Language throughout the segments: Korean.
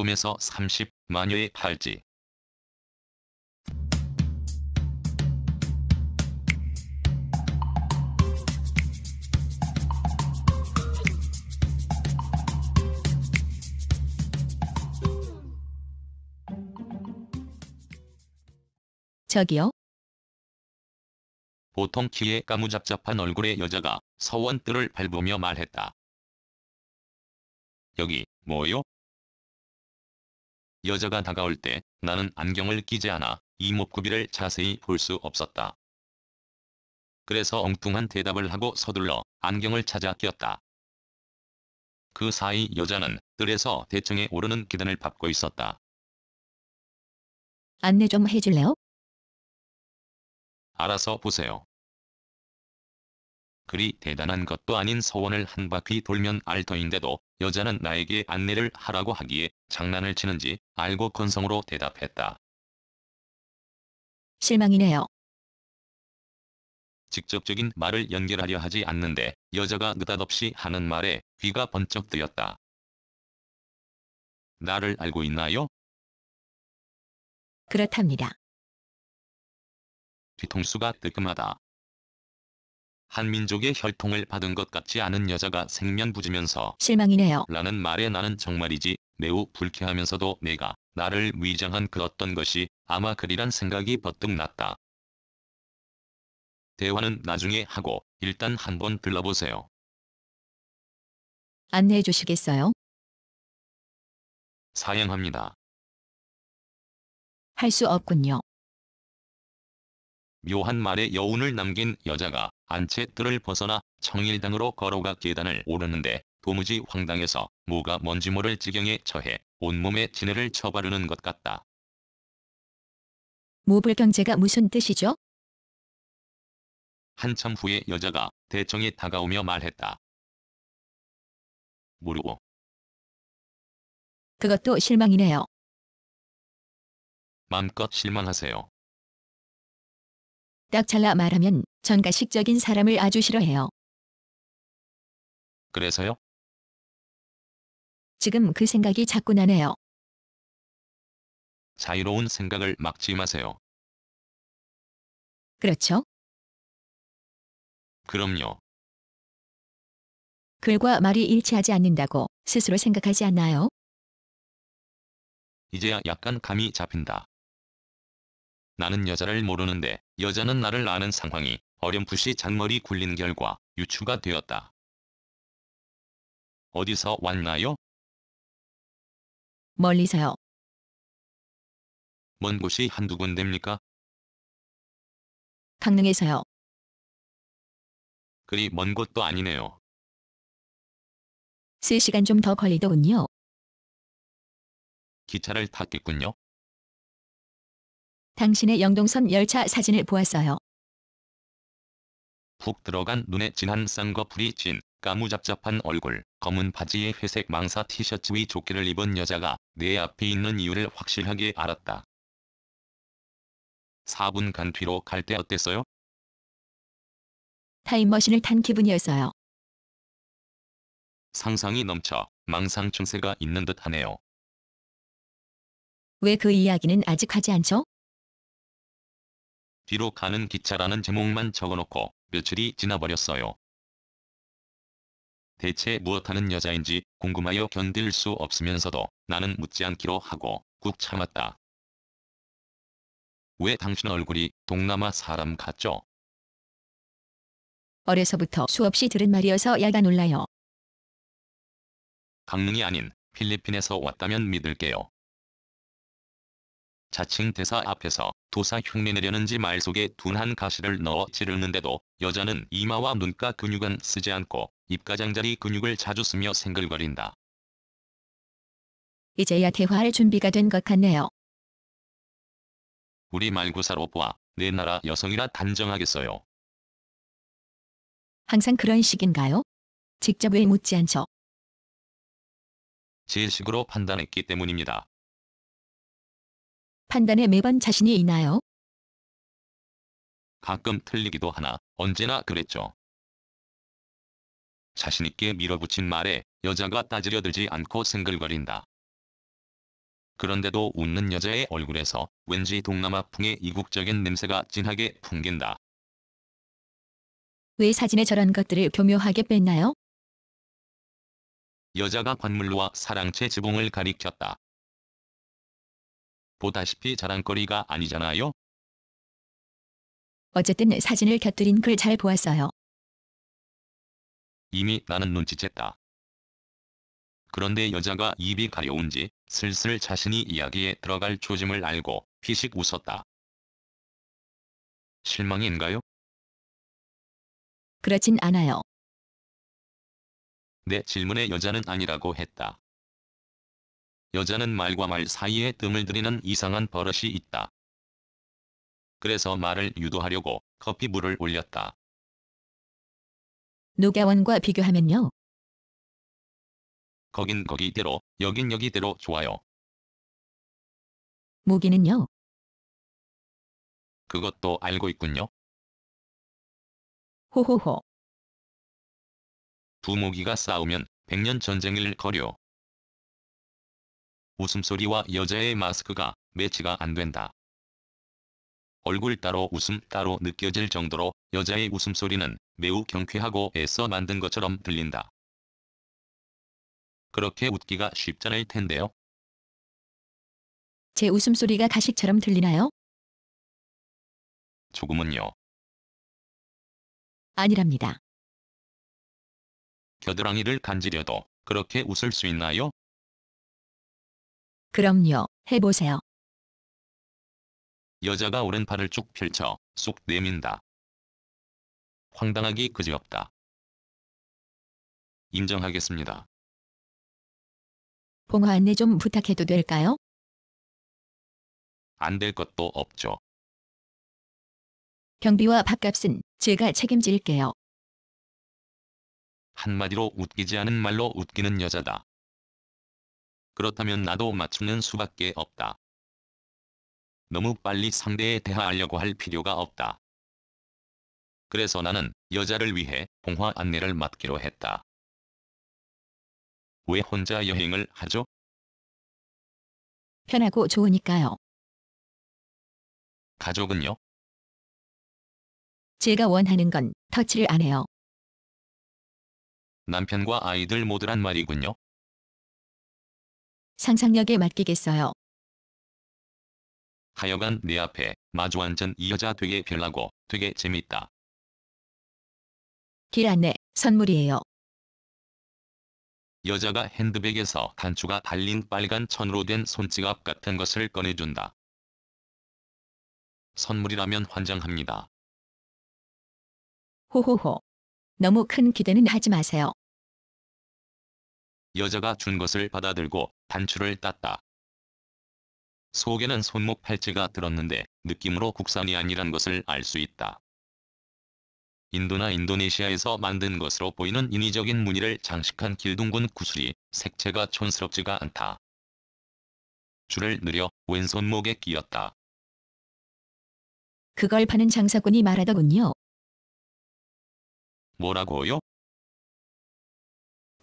꿈에서 30 마녀의 팔찌 저기요? 보통 키에 까무잡잡한 얼굴의 여자가 서원뜰을 밟으며 말했다. 여기 뭐요? 여자가 다가올 때 나는 안경을 끼지 않아 이목구비를 자세히 볼 수 없었다. 그래서 엉뚱한 대답을 하고 서둘러 안경을 찾아 끼었다. 그 사이 여자는 뜰에서 대청에 오르는 계단을 밟고 있었다. 안내 좀 해줄래요? 알아서 보세요. 그리 대단한 것도 아닌 서원을 한 바퀴 돌면 알터인데도 여자는 나에게 안내를 하라고 하기에 장난을 치는지 알고 건성으로 대답했다. 실망이네요. 직접적인 말을 연결하려 하지 않는데 여자가 느닷없이 하는 말에 귀가 번쩍 뜨였다. 나를 알고 있나요? 그렇답니다. 뒤통수가 뜨끔하다. 한민족의 혈통을 받은 것 같지 않은 여자가 생면부지면서 실망이네요. 라는 말에 나는 정말이지 매우 불쾌하면서도 내가 나를 위장한 그 어떤 것이 아마 그리란 생각이 버뜩 났다. 대화는 나중에 하고 일단 한번 들러보세요. 안내해 주시겠어요? 사양합니다. 할 수 없군요. 묘한 말에 여운을 남긴 여자가 안채뜰을 벗어나 청일당으로 걸어가 계단을 오르는데 도무지 황당해서 뭐가 뭔지 모를 지경에 처해 온몸에 진해를 쳐바르는 것 같다. 무불경제가 무슨 뜻이죠? 한참 후에 여자가 대청에 다가오며 말했다. 모르고. 그것도 실망이네요. 맘껏 실망하세요. 딱 잘라 말하면 전가식적인 사람을 아주 싫어해요. 그래서요? 지금 그 생각이 자꾸 나네요. 자유로운 생각을 막지 마세요. 그렇죠? 그럼요. 글과 말이 일치하지 않는다고 스스로 생각하지 않나요? 이제야 약간 감이 잡힌다. 나는 여자를 모르는데 여자는 나를 아는 상황이 어렴풋이 잔머리 굴린 결과 유추가 되었다. 어디서 왔나요? 멀리서요. 먼 곳이 한두 군데입니까? 강릉에서요. 그리 먼 곳도 아니네요. 3시간 좀 더 걸리더군요. 기차를 탔겠군요. 당신의 영동선 열차 사진을 보았어요. 푹 들어간 눈에 진한 쌍꺼풀이 진 까무잡잡한 얼굴, 검은 바지에 회색 망사 티셔츠 위 조끼를 입은 여자가 내 앞에 있는 이유를 확실하게 알았다. 4분간 뒤로 갈 때 어땠어요? 타임머신을 탄 기분이었어요. 상상이 넘쳐 망상 증세가 있는 듯하네요. 왜 그 이야기는 아직 하지 않죠? 뒤로 가는 기차라는 제목만 적어놓고 며칠이 지나버렸어요. 대체 무엇하는 여자인지 궁금하여 견딜 수 없으면서도 나는 묻지 않기로 하고 꾹 참았다. 왜 당신 얼굴이 동남아 사람 같죠? 어려서부터 수없이 들은 말이어서 야가 놀라요. 강릉이 아닌 필리핀에서 왔다면 믿을게요. 자칭 대사 앞에서 도사 흉내 내려는지 말 속에 둔한 가시를 넣어 찌르는데도 여자는 이마와 눈가 근육은 쓰지 않고 입가장자리 근육을 자주 쓰며 생글거린다. 이제야 대화할 준비가 된 것 같네요. 우리 말구사로 보아 내 나라 여성이라 단정하겠어요. 항상 그런 식인가요? 직접 왜 묻지 않죠? 제 식으로 판단했기 때문입니다. 판단에 매번 자신이 있나요? 가끔 틀리기도 하나 언제나 그랬죠. 자신있게 밀어붙인 말에 여자가 따지려 들지 않고 생글거린다. 그런데도 웃는 여자의 얼굴에서 왠지 동남아풍의 이국적인 냄새가 진하게 풍긴다. 왜 사진에 저런 것들을 교묘하게 뺐나요? 여자가 관물로와 사랑채 지붕을 가리켰다. 보다시피 자랑거리가 아니잖아요. 어쨌든 사진을 곁들인 글 잘 보았어요. 이미 나는 눈치챘다. 그런데 여자가 입이 가려운지 슬슬 자신이 이야기에 들어갈 조짐을 알고 피식 웃었다. 실망인가요? 그렇진 않아요. 내 질문에 여자는 아니라고 했다. 여자는 말과 말 사이에 뜸을 들이는 이상한 버릇이 있다. 그래서 말을 유도하려고 커피물을 올렸다. 노가원과 비교하면요. 거긴 거기대로 여긴 여기대로 좋아요. 모기는요. 그것도 알고 있군요. 호호호. 두 모기가 싸우면 백년 전쟁일 거려. 웃음소리와 여자의 마스크가 매치가 안 된다. 얼굴 따로 웃음 따로 느껴질 정도로 여자의 웃음소리는 매우 경쾌하고 애써 만든 것처럼 들린다. 그렇게 웃기가 쉽지 않을 텐데요. 제 웃음소리가 가식처럼 들리나요? 조금은요. 아니랍니다. 겨드랑이를 간지려도 그렇게 웃을 수 있나요? 그럼요, 해보세요. 여자가 오른팔을 쭉 펼쳐 쏙 내민다. 황당하기 그지없다. 인정하겠습니다. 봉화 안내 좀 부탁해도 될까요? 안 될 것도 없죠. 경비와 밥값은 제가 책임질게요. 한마디로 웃기지 않은 말로 웃기는 여자다. 그렇다면 나도 맞추는 수밖에 없다. 너무 빨리 상대에 대화하려고할 필요가 없다. 그래서 나는 여자를 위해 봉화 안내를 맡기로 했다. 왜 혼자 여행을 하죠? 편하고 좋으니까요. 가족은요? 제가 원하는 건 터치를 안 해요. 남편과 아이들 모두란 말이군요. 상상력에 맡기겠어요. 하여간 내 앞에 마주 앉은 이 여자 되게 별나고 되게 재밌다. 길 안내 선물이에요. 여자가 핸드백에서 단추가 달린 빨간 천으로 된 손지갑 같은 것을 꺼내준다. 선물이라면 환장합니다. 호호호. 너무 큰 기대는 하지 마세요. 여자가 준 것을 받아들고 단추를 땄다. 속에는 손목 팔찌가 들었는데 느낌으로 국산이 아니란 것을 알 수 있다. 인도나 인도네시아에서 만든 것으로 보이는 인위적인 무늬를 장식한 길둥군 구슬이 색채가 촌스럽지가 않다. 줄을 느려 왼손목에 끼었다. 그걸 파는 장사꾼이 말하더군요. 뭐라고요?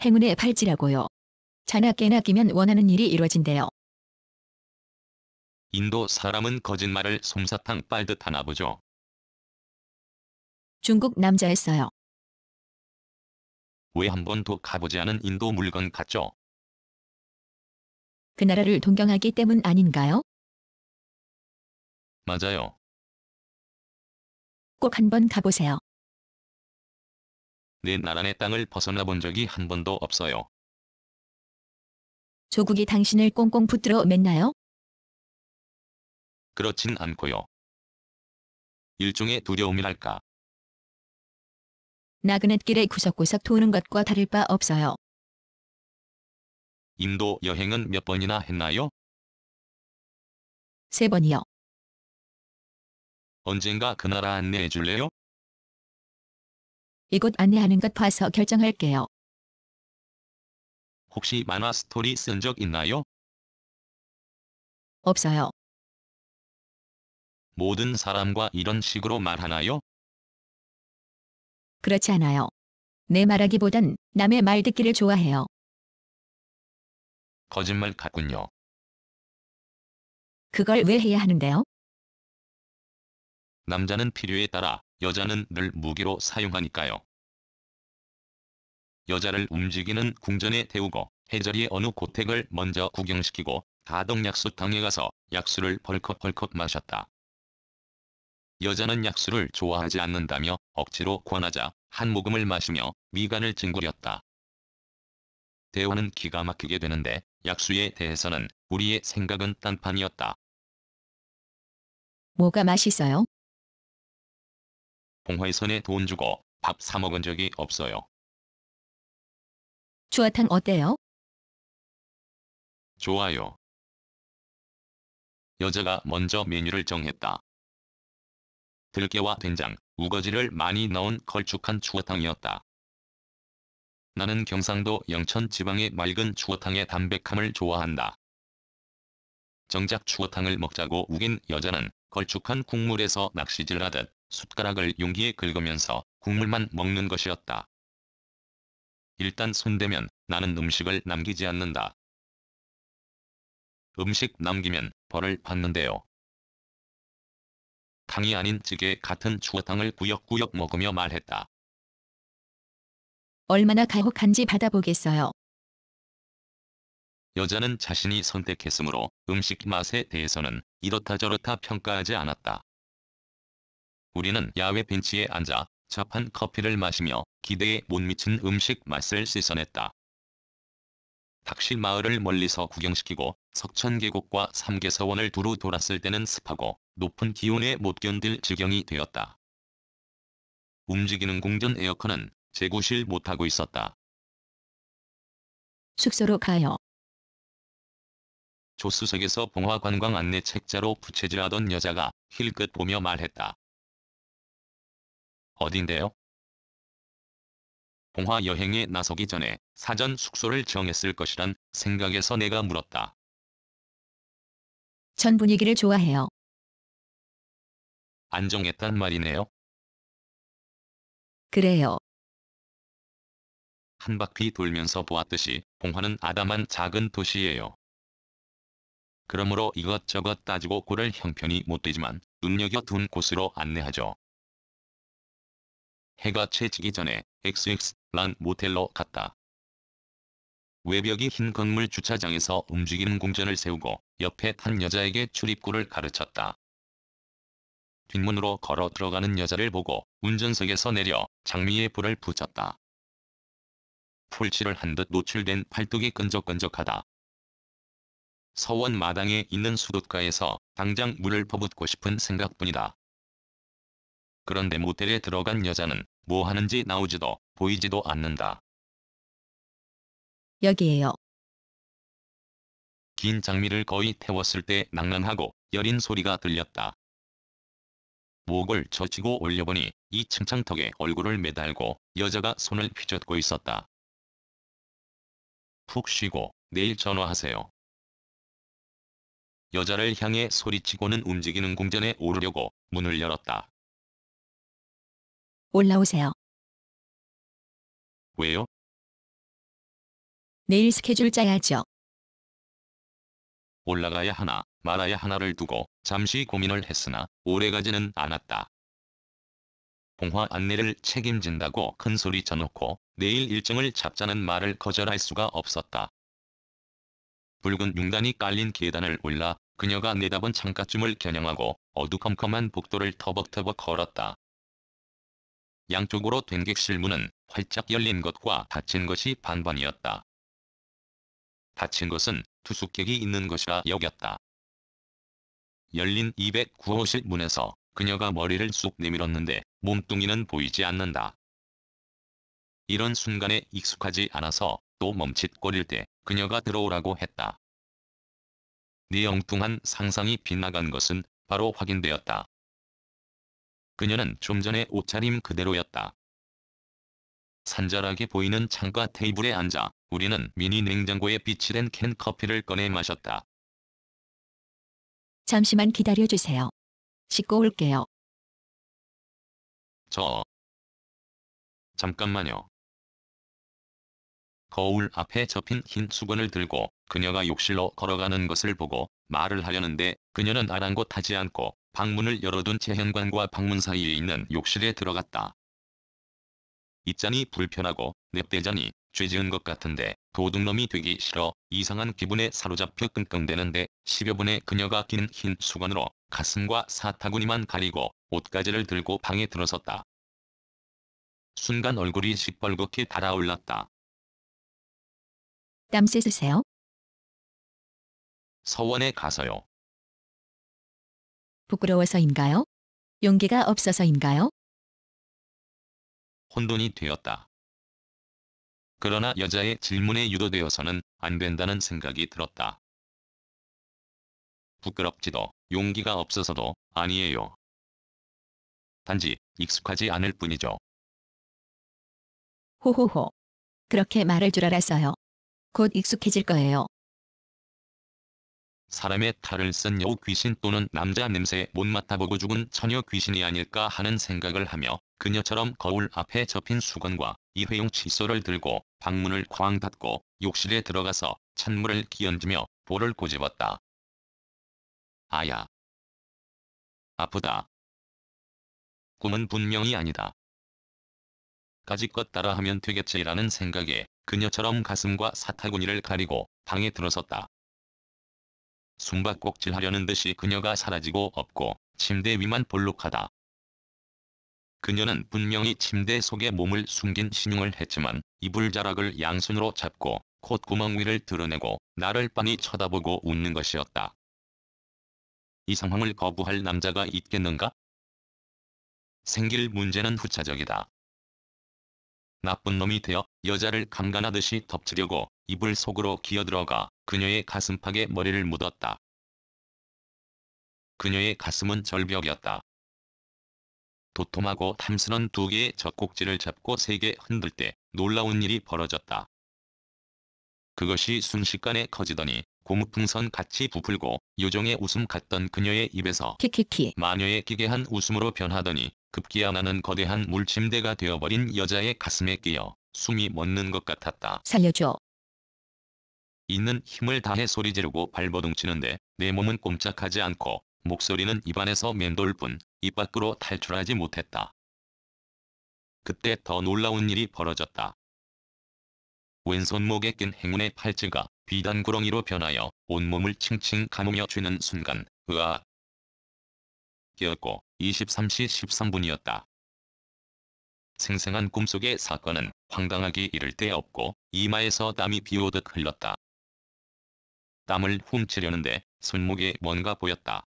행운의 팔찌라고요. 자나깨나 끼면 원하는 일이 이루어진대요. 인도 사람은 거짓말을 솜사탕 빨듯 하나 보죠. 중국 남자였어요. 왜 한 번도 가보지 않은 인도 물건 같죠? 그 나라를 동경하기 때문 아닌가요? 맞아요. 꼭 한 번 가보세요. 내나란의 땅을 벗어나 본 적이 한 번도 없어요. 조국이 당신을 꽁꽁 붙들어 맸나요? 그렇진 않고요. 일종의 두려움이랄까. 나그네길에 구석구석 도는 것과 다를 바 없어요. 인도 여행은 몇 번이나 했나요? 세 번이요. 언젠가 그 나라 안내해 줄래요? 이곳 안내하는 것 봐서 결정할게요. 혹시 만화 스토리 쓴 적 있나요? 없어요. 모든 사람과 이런 식으로 말하나요? 그렇지 않아요. 내 말하기보단 남의 말 듣기를 좋아해요. 거짓말 같군요. 그걸 왜 해야 하는데요? 남자는 필요에 따라 여자는 늘 무기로 사용하니까요. 여자를 움직이는 궁전에 태우고 해절이 어느 고택을 먼저 구경시키고 가덕약수탕에 가서 약수를 벌컥벌컥 마셨다. 여자는 약수를 좋아하지 않는다며 억지로 권하자 한 모금을 마시며 미간을 찡그렸다. 대화는 기가 막히게 되는데 약수에 대해서는 우리의 생각은 딴판이었다. 뭐가 맛있어요? 봉화이선에 돈 주고 밥 사 먹은 적이 없어요. 주화탕 어때요? 좋아요. 여자가 먼저 메뉴를 정했다. 들깨와 된장, 우거지를 많이 넣은 걸쭉한 추어탕이었다. 나는 경상도 영천 지방의 맑은 추어탕의 담백함을 좋아한다. 정작 추어탕을 먹자고 우긴 여자는 걸쭉한 국물에서 낚시질하듯 숟가락을 용기에 긁으면서 국물만 먹는 것이었다. 일단 손대면 나는 음식을 남기지 않는다. 음식 남기면 벌을 받는데요. 탕이 아닌 찌개 같은 추어탕을 구역구역 먹으며 말했다. 얼마나 가혹한지 받아보겠어요. 여자는 자신이 선택했으므로 음식 맛에 대해서는 이렇다 저렇다 평가하지 않았다. 우리는 야외 벤치에 앉아 자판 커피를 마시며 기대에 못 미친 음식 맛을 씻어냈다. 닥실 마을을 멀리서 구경시키고 석천계곡과 삼계서원을 두루 돌았을 때는 습하고 높은 기온에 못 견딜 지경이 되었다. 움직이는 공전 에어컨은 재구실 못하고 있었다. 숙소로 가요. 조수석에서 봉화 관광 안내 책자로 부채질하던 여자가 힐끗 보며 말했다. 어딘데요? 봉화 여행에 나서기 전에 사전 숙소를 정했을 것이란 생각에서 내가 물었다. 전 분위기를 좋아해요. 안정했단 말이네요. 그래요. 한 바퀴 돌면서 보았듯이 봉화는 아담한 작은 도시예요. 그러므로 이것저것 따지고 고를 형편이 못되지만 눈여겨둔 곳으로 안내하죠. 해가 채지기 전에 XX란 모텔로 갔다. 외벽이 흰 건물 주차장에서 움직이는 공전을 세우고 옆에 탄 여자에게 출입구를 가르쳤다. 뒷문으로 걸어 들어가는 여자를 보고 운전석에서 내려 장미의 불을 붙였다. 풀칠을 한 듯 노출된 팔뚝이 끈적끈적하다. 서원 마당에 있는 수도가에서 당장 물을 퍼붓고 싶은 생각뿐이다. 그런데 모텔에 들어간 여자는 뭐 하는지 나오지도 보이지도 않는다. 여기에요. 긴 장미를 거의 태웠을 때 낭랑하고 여린 소리가 들렸다. 목을 젖히고 올려보니 이 층창턱에 얼굴을 매달고 여자가 손을 휘젓고 있었다. 푹 쉬고 내일 전화하세요. 여자를 향해 소리치고는 움직이는 궁전에 오르려고 문을 열었다. 올라오세요. 왜요? 내일 스케줄 짜야죠. 올라가야 하나 말아야 하나를 두고 잠시 고민을 했으나 오래가지는 않았다. 봉화 안내를 책임진다고 큰소리 쳐놓고 내일 일정을 잡자는 말을 거절할 수가 없었다. 붉은 융단이 깔린 계단을 올라 그녀가 내다본 창가쯤을 겨냥하고 어두컴컴한 복도를 터벅터벅 걸었다. 양쪽으로 된 객실문은 활짝 열린 것과 닫힌 것이 반반이었다. 닫힌 것은 투숙객이 있는 것이라 여겼다. 열린 209호실 문에서 그녀가 머리를 쑥 내밀었는데 몸뚱이는 보이지 않는다. 이런 순간에 익숙하지 않아서 또 멈칫거릴 때 그녀가 들어오라고 했다. 네 엉뚱한 상상이 빗나간 것은 바로 확인되었다. 그녀는 좀 전에 옷차림 그대로였다. 산절하게 보이는 창과 테이블에 앉아 우리는 미니 냉장고에 비치된 캔 커피를 꺼내 마셨다. 잠시만 기다려주세요. 씻고 올게요. 저 잠깐만요. 거울 앞에 접힌 흰 수건을 들고 그녀가 욕실로 걸어가는 것을 보고 말을 하려는데 그녀는 아랑곳하지 않고 방문을 열어둔 채 현관과 방문 사이에 있는 욕실에 들어갔다. 입자니 불편하고 냅대자니 죄지은 것 같은데 도둑놈이 되기 싫어 이상한 기분에 사로잡혀 끙끙대는데 10여 분의 그녀가 긴 흰 수건으로 가슴과 사타구니만 가리고 옷가지를 들고 방에 들어섰다. 순간 얼굴이 시뻘겋게 달아올랐다. 땀 씻으세요? 서원에 가서요. 부끄러워서인가요? 용기가 없어서인가요? 혼돈이 되었다. 그러나 여자의 질문에 유도되어서는 안 된다는 생각이 들었다. 부끄럽지도 용기가 없어서도 아니에요. 단지 익숙하지 않을 뿐이죠. 호호호. 그렇게 말할 줄 알았어요. 곧 익숙해질 거예요. 사람의 탈을 쓴 여우 귀신 또는 남자 냄새 못 맡아보고 죽은 처녀 귀신이 아닐까 하는 생각을 하며 그녀처럼 거울 앞에 접힌 수건과 이회용 칫솔을 들고 방문을 쾅 닫고 욕실에 들어가서 찬물을 끼얹으며 볼을 꼬집었다. 아야. 아프다. 꿈은 분명히 아니다. 가지껏 따라하면 되겠지라는 생각에 그녀처럼 가슴과 사타구니를 가리고 방에 들어섰다. 숨바꼭질 하려는 듯이 그녀가 사라지고 없고 침대 위만 볼록하다. 그녀는 분명히 침대 속에 몸을 숨긴 신용을 했지만 이불 자락을 양손으로 잡고 콧구멍 위를 드러내고 나를 빤히 쳐다보고 웃는 것이었다. 이 상황을 거부할 남자가 있겠는가? 생길 문제는 후차적이다. 나쁜 놈이 되어 여자를 강간하듯이 덮치려고 이불 속으로 기어들어가 그녀의 가슴팍에 머리를 묻었다. 그녀의 가슴은 절벽이었다. 도톰하고 탐스런 두 개의 젖꼭지를 잡고 세게 흔들 때 놀라운 일이 벌어졌다. 그것이 순식간에 커지더니 고무풍선 같이 부풀고 요정의 웃음 같던 그녀의 입에서 키키키 마녀의 기괴한 웃음으로 변하더니 급기야 나는 거대한 물침대가 되어버린 여자의 가슴에 끼어 숨이 멎는 것 같았다. 살려줘. 있는 힘을 다해 소리 지르고 발버둥 치는데 내 몸은 꼼짝하지 않고 목소리는 입안에서 맴돌 뿐 입 밖으로 탈출하지 못했다. 그때 더 놀라운 일이 벌어졌다. 왼손목에 낀 행운의 팔찌가 비단구렁이로 변하여 온몸을 칭칭 감으며 쥐는 순간 으아 깨었고 23시 13분이었다. 생생한 꿈속의 사건은 황당하기 이를 데 없고 이마에서 땀이 비오듯 흘렀다. 땀을 훔치려는데 손목에 뭔가 보였다.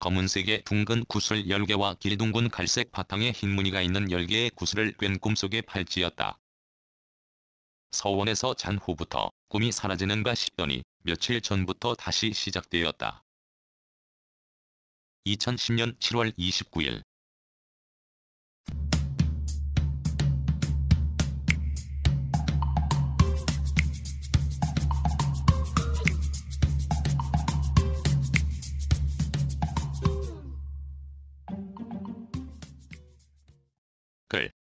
검은색의 둥근 구슬 10개와 길둥근 갈색 바탕에 흰 무늬가 있는 10개의 구슬을 꿰꿈속에 팔찌였다. 서원에서 잔 후부터 꿈이 사라지는가 싶더니 며칠 전부터 다시 시작되었다. 2010년 7월 29일